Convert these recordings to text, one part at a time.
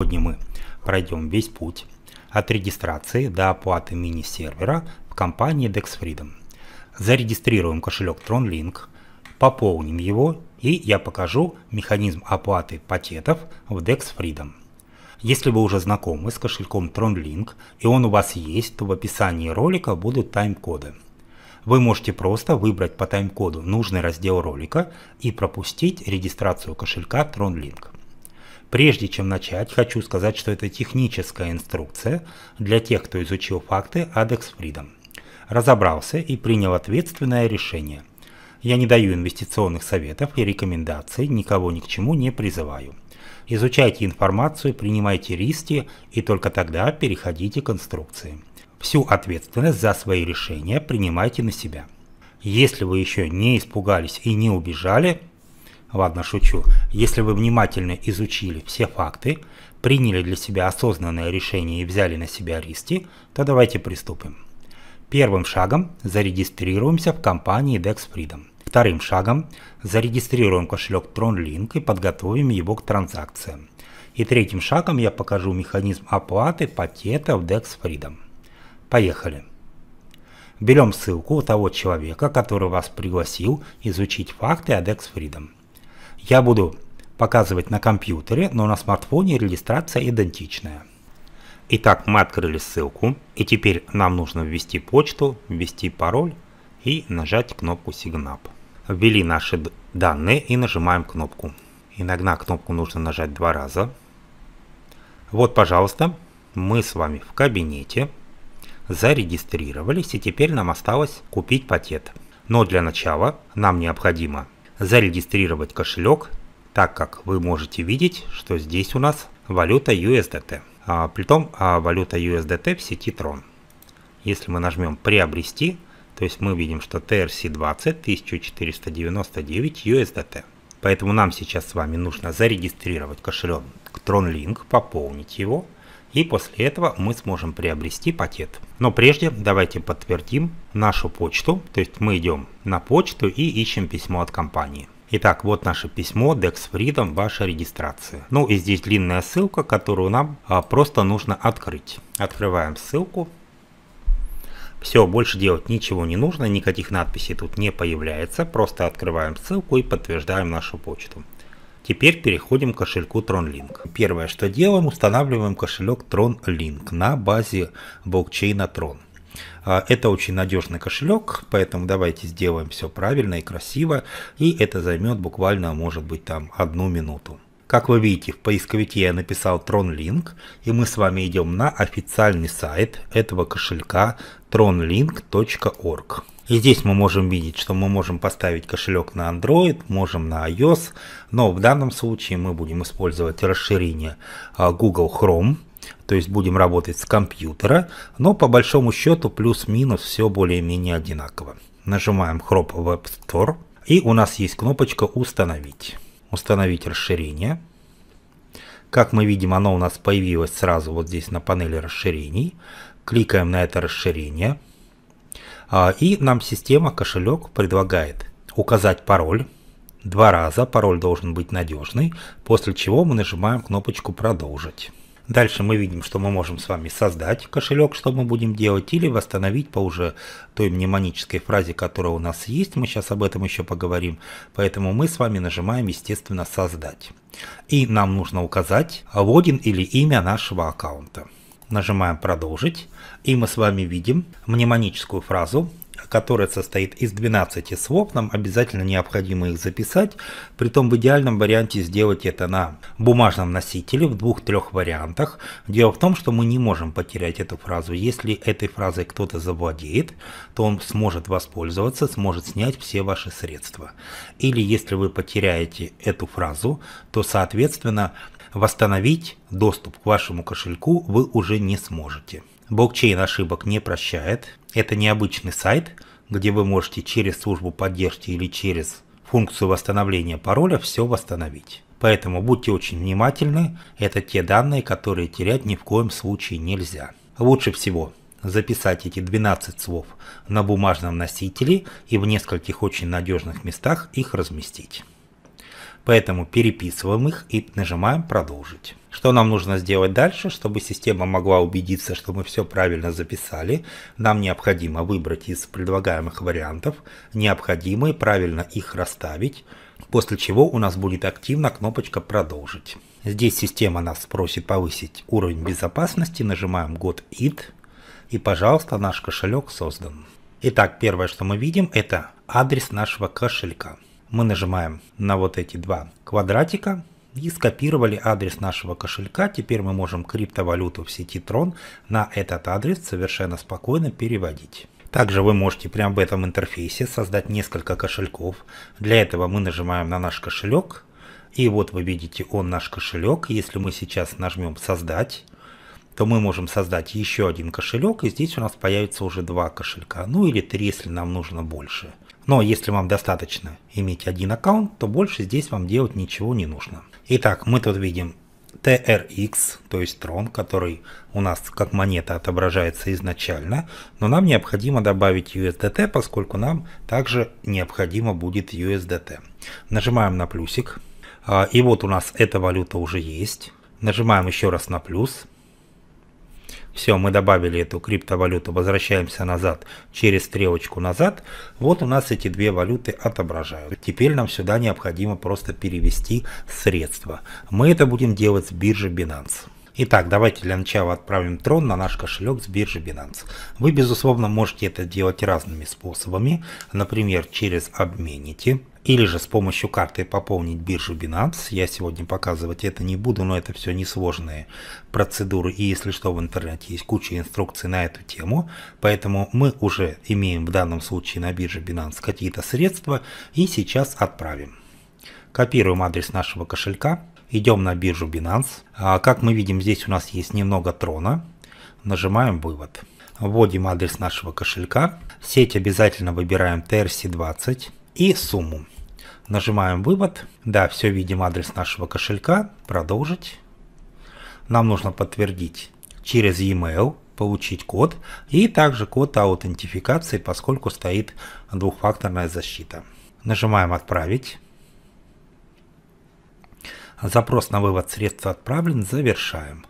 Сегодня мы пройдем весь путь от регистрации до оплаты мини-сервера в компании Dex Freedom. Зарегистрируем кошелек TronLink, пополним его и я покажу механизм оплаты пакетов в Dex Freedom. Если вы уже знакомы с кошельком TronLink и он у вас есть, то в описании ролика будут тайм-коды. Вы можете просто выбрать по тайм-коду нужный раздел ролика и пропустить регистрацию кошелька TronLink. Прежде чем начать, хочу сказать, что это техническая инструкция для тех, кто изучил факты ADEX Freedom. Разобрался и принял ответственное решение. Я не даю инвестиционных советов и рекомендаций, никого ни к чему не призываю. Изучайте информацию, принимайте риски и только тогда переходите к инструкции. Всю ответственность за свои решения принимайте на себя. Если вы еще не испугались и не убежали, Ладно, шучу. Если вы внимательно изучили все факты, приняли для себя осознанное решение и взяли на себя риски, то давайте приступим. Первым шагом зарегистрируемся в компании Dex Freedom. Вторым шагом зарегистрируем кошелек TronLink и подготовим его к транзакциям. И третьим шагом я покажу механизм оплаты пакета в Dex Freedom. Поехали! Берем ссылку у того человека, который вас пригласил изучить факты о Dex Freedom. Я буду показывать на компьютере, но на смартфоне регистрация идентичная. Итак, мы открыли ссылку, и теперь нам нужно ввести почту, ввести пароль и нажать кнопку «Сигнап». Ввели наши данные и нажимаем кнопку. Иногда кнопку нужно нажать два раза. Вот, пожалуйста, мы с вами в кабинете, зарегистрировались, и теперь нам осталось купить пакет. Но для начала нам необходимо зарегистрировать кошелек, так как вы можете видеть, что здесь у нас валюта USDT. А, притом а валюта USDT в сети Tron. Если мы нажмем «Приобрести», то есть мы видим, что TRC20 1499 USDT. Поэтому нам сейчас с вами нужно зарегистрировать кошелек TronLink, пополнить его – и после этого мы сможем приобрести пакет. Но прежде давайте подтвердим нашу почту, то есть мы идем на почту и ищем письмо от компании. Итак, вот наше письмо Dex Freedom, ваша регистрация. Ну и здесь длинная ссылка, которую нам а, просто нужно открыть. Открываем ссылку. Все, больше делать ничего не нужно, никаких надписей тут не появляется. Просто открываем ссылку и подтверждаем нашу почту. Теперь переходим к кошельку TronLink. Первое, что делаем, устанавливаем кошелек TronLink на базе блокчейна Tron. А, это очень надежный кошелек, поэтому давайте сделаем все правильно и красиво. И это займет буквально, может быть, там одну минуту. Как вы видите, в поисковике я написал TronLink, и мы с вами идем на официальный сайт этого кошелька tronlink.org. И здесь мы можем видеть, что мы можем поставить кошелек на Android, можем на iOS, но в данном случае мы будем использовать расширение а, Google Chrome, то есть будем работать с компьютера, но по большому счету плюс-минус все более-менее одинаково. Нажимаем Chrome Web Store, и у нас есть кнопочка «Установить» установить расширение. Как мы видим, оно у нас появилось сразу вот здесь на панели расширений. Кликаем на это расширение. А, и нам система кошелек предлагает указать пароль. Два раза пароль должен быть надежный, после чего мы нажимаем кнопочку «Продолжить». Дальше мы видим, что мы можем с вами создать кошелек, что мы будем делать, или восстановить по уже той мнемонической фразе, которая у нас есть. Мы сейчас об этом еще поговорим. Поэтому мы с вами нажимаем, естественно, «Создать». И нам нужно указать логин или имя нашего аккаунта. Нажимаем «Продолжить», и мы с вами видим мнемоническую фразу которая состоит из 12 слов, нам обязательно необходимо их записать, притом в идеальном варианте сделать это на бумажном носителе в двух-трех вариантах. Дело в том, что мы не можем потерять эту фразу. Если этой фразой кто-то завладеет, то он сможет воспользоваться, сможет снять все ваши средства. Или если вы потеряете эту фразу, то соответственно восстановить доступ к вашему кошельку вы уже не сможете. Блокчейн ошибок не прощает. Это необычный сайт, где вы можете через службу поддержки или через функцию восстановления пароля все восстановить. Поэтому будьте очень внимательны, это те данные, которые терять ни в коем случае нельзя. Лучше всего записать эти 12 слов на бумажном носителе и в нескольких очень надежных местах их разместить. Поэтому переписываем их и нажимаем «Продолжить». Что нам нужно сделать дальше, чтобы система могла убедиться, что мы все правильно записали, нам необходимо выбрать из предлагаемых вариантов необходимые, правильно их расставить, после чего у нас будет активна кнопочка «Продолжить». Здесь система нас спросит повысить уровень безопасности, нажимаем «Год IT», и, пожалуйста, наш кошелек создан. Итак, первое, что мы видим, это адрес нашего кошелька мы нажимаем на вот эти два квадратика и скопировали адрес нашего кошелька. Теперь мы можем криптовалюту в сети Tron на этот адрес совершенно спокойно переводить. Также вы можете прямо в этом интерфейсе создать несколько кошельков. Для этого мы нажимаем на наш кошелек. И вот вы видите, он наш кошелек. Если мы сейчас нажмем «Создать», то мы можем создать еще один кошелек, и здесь у нас появится уже два кошелька, ну или три, если нам нужно больше. Но если вам достаточно иметь один аккаунт, то больше здесь вам делать ничего не нужно. Итак, мы тут видим TRX, то есть трон, который у нас как монета отображается изначально, но нам необходимо добавить USDT, поскольку нам также необходимо будет USDT. Нажимаем на плюсик, а, и вот у нас эта валюта уже есть. Нажимаем еще раз на плюс, все, мы добавили эту криптовалюту, возвращаемся назад через стрелочку назад. Вот у нас эти две валюты отображают. Теперь нам сюда необходимо просто перевести средства. Мы это будем делать с биржи Binance. Итак, давайте для начала отправим трон на наш кошелек с биржи Binance. Вы, безусловно, можете это делать разными способами, например, через обмените, или же с помощью карты пополнить биржу Binance. Я сегодня показывать это не буду, но это все несложные процедуры. И если что, в интернете есть куча инструкций на эту тему. Поэтому мы уже имеем в данном случае на бирже Binance какие-то средства и сейчас отправим. Копируем адрес нашего кошелька. Идем на биржу Binance. А, как мы видим, здесь у нас есть немного трона. Нажимаем «Вывод». Вводим адрес нашего кошелька. Сеть обязательно выбираем TRC20 и сумму. Нажимаем «Вывод». Да, все видим адрес нашего кошелька. Продолжить. Нам нужно подтвердить через e-mail, получить код и также код аутентификации, поскольку стоит двухфакторная защита. Нажимаем «Отправить». Запрос на вывод средств отправлен, завершаем.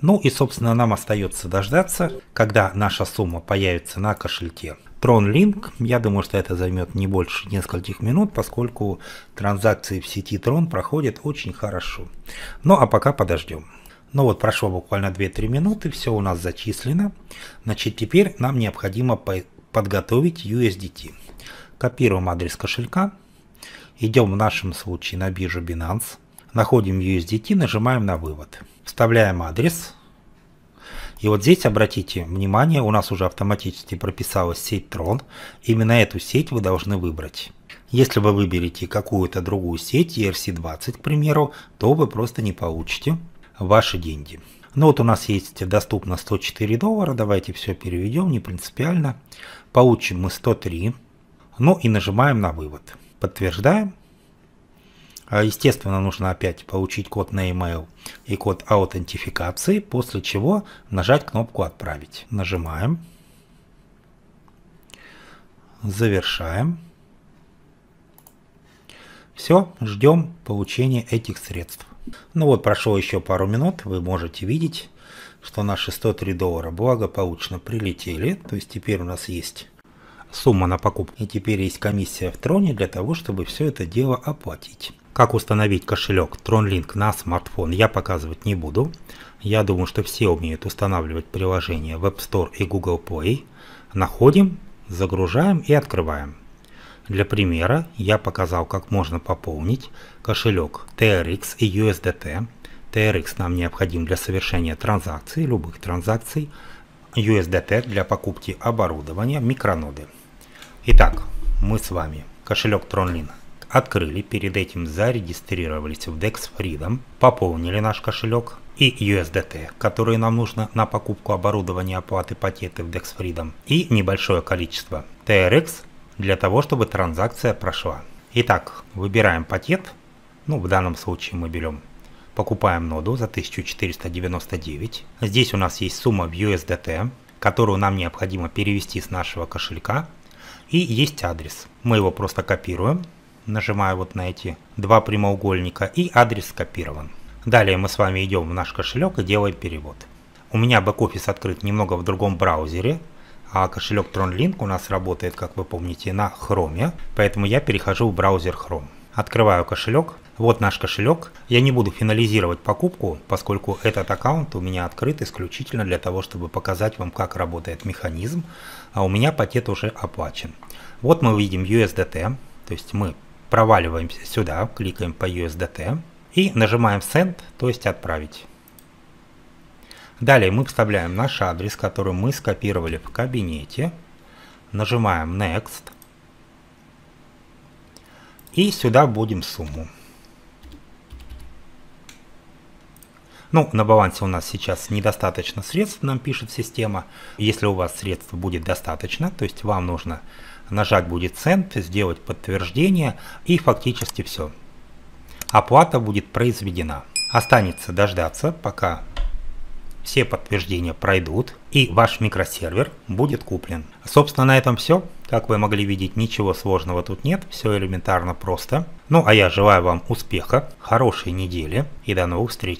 Ну и собственно нам остается дождаться, когда наша сумма появится на кошельке. Tron Link, я думаю, что это займет не больше нескольких минут, поскольку транзакции в сети Tron проходят очень хорошо. Ну а пока подождем. Ну вот прошло буквально 2-3 минуты, все у нас зачислено. Значит теперь нам необходимо по подготовить USDT. Копируем адрес кошелька. Идем в нашем случае на биржу Binance. Находим USDT, нажимаем на вывод. Вставляем адрес. И вот здесь обратите внимание, у нас уже автоматически прописалась сеть Tron. Именно эту сеть вы должны выбрать. Если вы выберете какую-то другую сеть, ERC20, к примеру, то вы просто не получите ваши деньги. Ну вот у нас есть доступно 104 доллара, давайте все переведем, не принципиально. Получим мы 103, ну и нажимаем на вывод. Подтверждаем. А, естественно, нужно опять получить код на email и код аутентификации, после чего нажать кнопку «Отправить». Нажимаем. Завершаем. Все, ждем получения этих средств. Ну вот, прошло еще пару минут, вы можете видеть, что наши 103 доллара благополучно прилетели. То есть теперь у нас есть сумма на покупку. И теперь есть комиссия в троне для того, чтобы все это дело оплатить. Как установить кошелек TronLink на смартфон я показывать не буду. Я думаю, что все умеют устанавливать приложения в App Store и Google Play. Находим, загружаем и открываем. Для примера я показал, как можно пополнить кошелек TRX и USDT. TRX нам необходим для совершения транзакций, любых транзакций. USDT для покупки оборудования микроноды. Итак, мы с вами. Кошелек TronLink открыли, перед этим зарегистрировались в DEX Freedom, пополнили наш кошелек и USDT, которые нам нужно на покупку оборудования оплаты пакеты в DEX Freedom, и небольшое количество TRX для того, чтобы транзакция прошла. Итак, выбираем пакет, ну в данном случае мы берем покупаем ноду за 1499. Здесь у нас есть сумма в USDT, которую нам необходимо перевести с нашего кошелька. И есть адрес. Мы его просто копируем нажимаю вот на эти два прямоугольника и адрес скопирован. Далее мы с вами идем в наш кошелек и делаем перевод. У меня бэк-офис открыт немного в другом браузере, а кошелек TronLink у нас работает, как вы помните, на Chrome, поэтому я перехожу в браузер Chrome. Открываю кошелек. Вот наш кошелек. Я не буду финализировать покупку, поскольку этот аккаунт у меня открыт исключительно для того, чтобы показать вам, как работает механизм, а у меня пакет уже оплачен. Вот мы видим USDT, то есть мы проваливаемся сюда, кликаем по USDT и нажимаем Send, то есть отправить. Далее мы вставляем наш адрес, который мы скопировали в кабинете. Нажимаем Next. И сюда вводим сумму. Ну, на балансе у нас сейчас недостаточно средств, нам пишет система. Если у вас средств будет достаточно, то есть вам нужно нажать будет «Send», сделать подтверждение и фактически все. Оплата будет произведена. Останется дождаться, пока все подтверждения пройдут и ваш микросервер будет куплен. Собственно на этом все. Как вы могли видеть, ничего сложного тут нет, все элементарно просто. Ну а я желаю вам успеха, хорошей недели и до новых встреч.